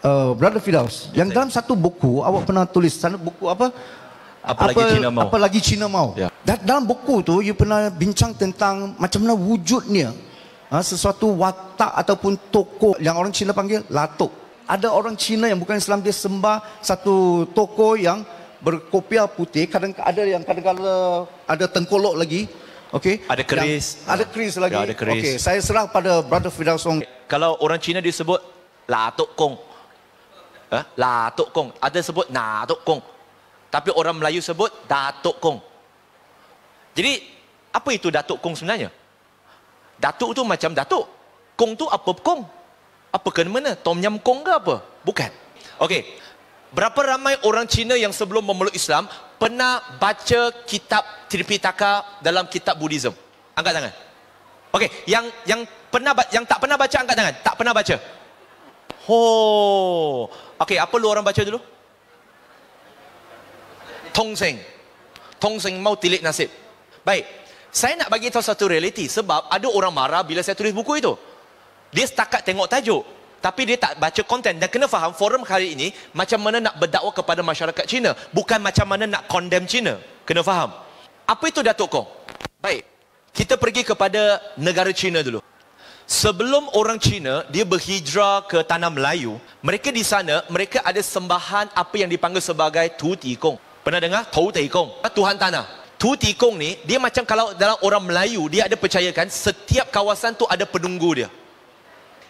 Uh, Brother Fidaus yes, yang dalam satu buku awak pernah tulis sana buku apa apa lagi Cina mau yeah. dalam buku tu you pernah bincang tentang macam mana wujudnya ha, sesuatu watak ataupun toko yang orang Cina panggil latuk ada orang Cina yang bukan Islam dia sembah satu toko yang berkopiah putih kadang kadang ada yang kadang-kadang ada tengkolok lagi okay? Ada keris. Yang, ada keris lagi. Ya, ada keris. Okey, saya serah pada Brother Fidel Song. Kalau orang Cina disebut Latuk Kong. Eh? La Tok Kong. Ada sebut Na Tok Kong. Tapi orang Melayu sebut Datuk Kong. Jadi, apa itu Datuk Kong sebenarnya? Datuk itu macam Datuk. Kong tu apa Kong? Apa kena mana? Tom Yam Kong ke apa? Bukan. Okey. Berapa ramai orang Cina yang sebelum memeluk Islam pernah baca kitab Tripitaka dalam kitab Buddhism? Angkat tangan. Okey, yang yang pernah yang tak pernah baca angkat tangan. Tak pernah baca. Ho. Okey, apa lu orang baca dulu? Tongseng. Tongseng mau tilik nasib. Baik. Saya nak bagi tahu satu realiti sebab ada orang marah bila saya tulis buku itu. Dia setakat tengok tajuk tapi dia tak baca konten dan kena faham forum hari ini macam mana nak berdakwah kepada masyarakat Cina bukan macam mana nak condemn Cina kena faham apa itu Datuk Kong? baik kita pergi kepada negara Cina dulu Sebelum orang Cina dia berhijrah ke tanah Melayu, mereka di sana mereka ada sembahan apa yang dipanggil sebagai Tu Ti Kong. Pernah dengar Tu Ti Kong? Tuhan tanah. Tu Ti Kong ni dia macam kalau dalam orang Melayu dia ada percayakan setiap kawasan tu ada penunggu dia.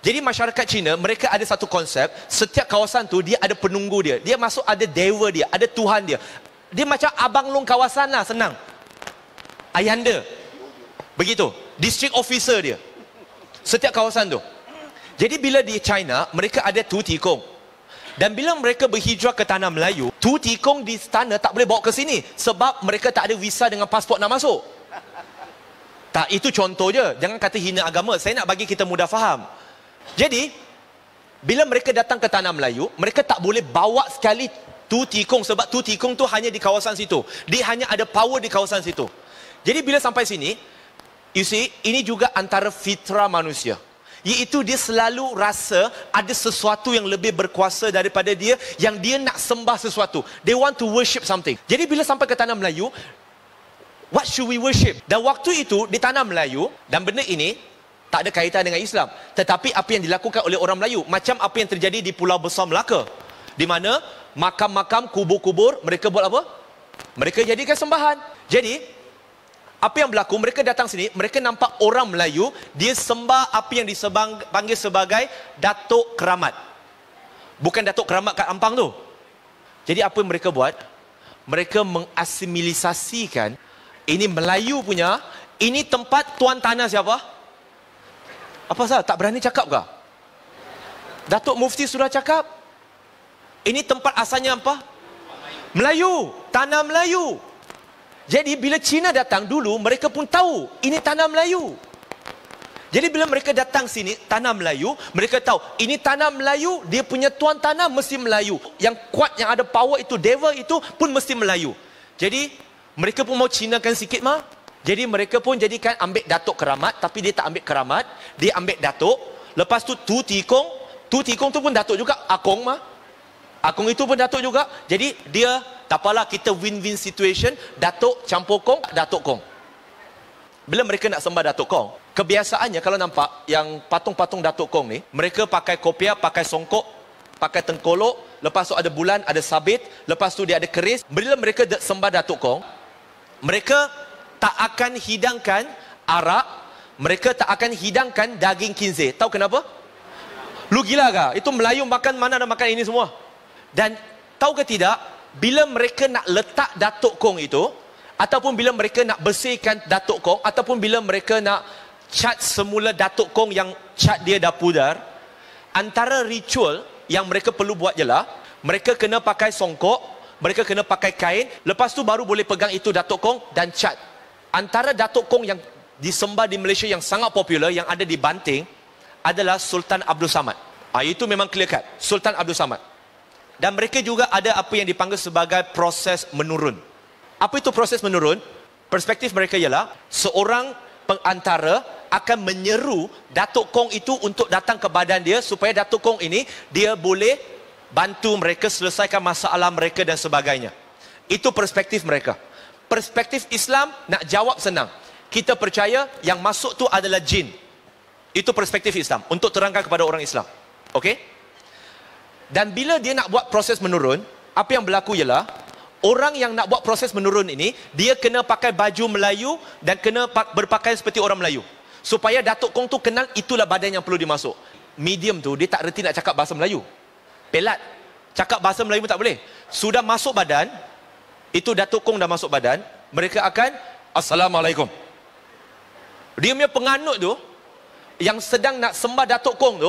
Jadi masyarakat Cina mereka ada satu konsep setiap kawasan tu dia ada penunggu dia. Dia masuk ada dewa dia, ada tuhan dia. Dia macam abang long kawasan lah senang. Ayanda. Begitu. District officer dia. Setiap kawasan tu. Jadi bila di China, mereka ada tu tikung. Dan bila mereka berhijrah ke tanah Melayu, tu tikung di sana tak boleh bawa ke sini. Sebab mereka tak ada visa dengan pasport nak masuk. Tak, itu contoh je. Jangan kata hina agama. Saya nak bagi kita mudah faham. Jadi, bila mereka datang ke tanah Melayu, mereka tak boleh bawa sekali tu tikung. Sebab tu tikung tu hanya di kawasan situ. Dia hanya ada power di kawasan situ. Jadi bila sampai sini, You see, ini juga antara fitrah manusia. Iaitu dia selalu rasa ada sesuatu yang lebih berkuasa daripada dia yang dia nak sembah sesuatu. They want to worship something. Jadi bila sampai ke tanah Melayu, what should we worship? Dan waktu itu di tanah Melayu dan benda ini tak ada kaitan dengan Islam. Tetapi apa yang dilakukan oleh orang Melayu macam apa yang terjadi di Pulau Besar Melaka. Di mana makam-makam kubur-kubur mereka buat apa? Mereka jadikan sembahan. Jadi apa yang berlaku mereka datang sini mereka nampak orang Melayu dia sembah apa yang dipanggil sebagai datuk keramat bukan datuk keramat kat Ampang tu jadi apa yang mereka buat mereka mengasimilisasikan ini Melayu punya ini tempat tuan tanah siapa apa salah tak berani cakap ke datuk mufti sudah cakap ini tempat asalnya apa Melayu tanah Melayu jadi bila Cina datang dulu, mereka pun tahu ini tanah Melayu. Jadi bila mereka datang sini, tanah Melayu, mereka tahu ini tanah Melayu, dia punya tuan tanah mesti Melayu. Yang kuat, yang ada power itu, devil itu pun mesti Melayu. Jadi mereka pun mau Cina kan sikit mah. Jadi mereka pun jadikan ambil datuk keramat, tapi dia tak ambil keramat, dia ambil datuk. Lepas tu tu tikung, tu tikung tu pun datuk juga, akong ah mah. Ah akong itu pun datuk juga. Jadi dia tak apalah kita win-win situation, Datuk campur kong, Datuk kong. Bila mereka nak sembah Datuk kong, kebiasaannya kalau nampak yang patung-patung Datuk kong ni, mereka pakai kopiah, pakai songkok, pakai tengkolok, lepas tu ada bulan, ada sabit, lepas tu dia ada keris. Bila mereka sembah Datuk kong, mereka tak akan hidangkan arak, mereka tak akan hidangkan daging kinzir. Tahu kenapa? Lu gila ke? Itu Melayu makan mana nak makan ini semua? Dan tahu ke tidak, bila mereka nak letak Datuk Kong itu ataupun bila mereka nak bersihkan Datuk Kong ataupun bila mereka nak cat semula Datuk Kong yang cat dia dah pudar antara ritual yang mereka perlu buat ialah mereka kena pakai songkok mereka kena pakai kain lepas tu baru boleh pegang itu Datuk Kong dan cat antara Datuk Kong yang disembah di Malaysia yang sangat popular yang ada di Banting adalah Sultan Abdul Samad ha, itu memang clear cut Sultan Abdul Samad dan mereka juga ada apa yang dipanggil sebagai proses menurun. Apa itu proses menurun? Perspektif mereka ialah seorang pengantara akan menyeru datuk kong itu untuk datang ke badan dia supaya datuk kong ini dia boleh bantu mereka selesaikan masalah mereka dan sebagainya. Itu perspektif mereka. Perspektif Islam nak jawab senang. Kita percaya yang masuk tu adalah jin. Itu perspektif Islam untuk terangkan kepada orang Islam. Okey? Dan bila dia nak buat proses menurun, apa yang berlaku ialah orang yang nak buat proses menurun ini, dia kena pakai baju Melayu dan kena berpakaian seperti orang Melayu. Supaya Datuk Kong tu kenal itulah badan yang perlu dimasuk. Medium tu dia tak reti nak cakap bahasa Melayu. Pelat. Cakap bahasa Melayu pun tak boleh. Sudah masuk badan, itu Datuk Kong dah masuk badan, mereka akan Assalamualaikum. Dia punya penganut tu, yang sedang nak sembah Datuk Kong tu,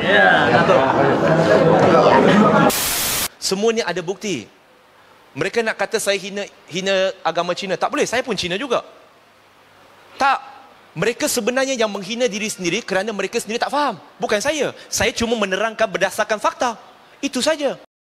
Ya, Semuanya ada bukti. Mereka nak kata saya hina, hina agama Cina. Tak boleh, saya pun Cina juga. Tak. Mereka sebenarnya yang menghina diri sendiri kerana mereka sendiri tak faham. Bukan saya. Saya cuma menerangkan berdasarkan fakta. Itu saja.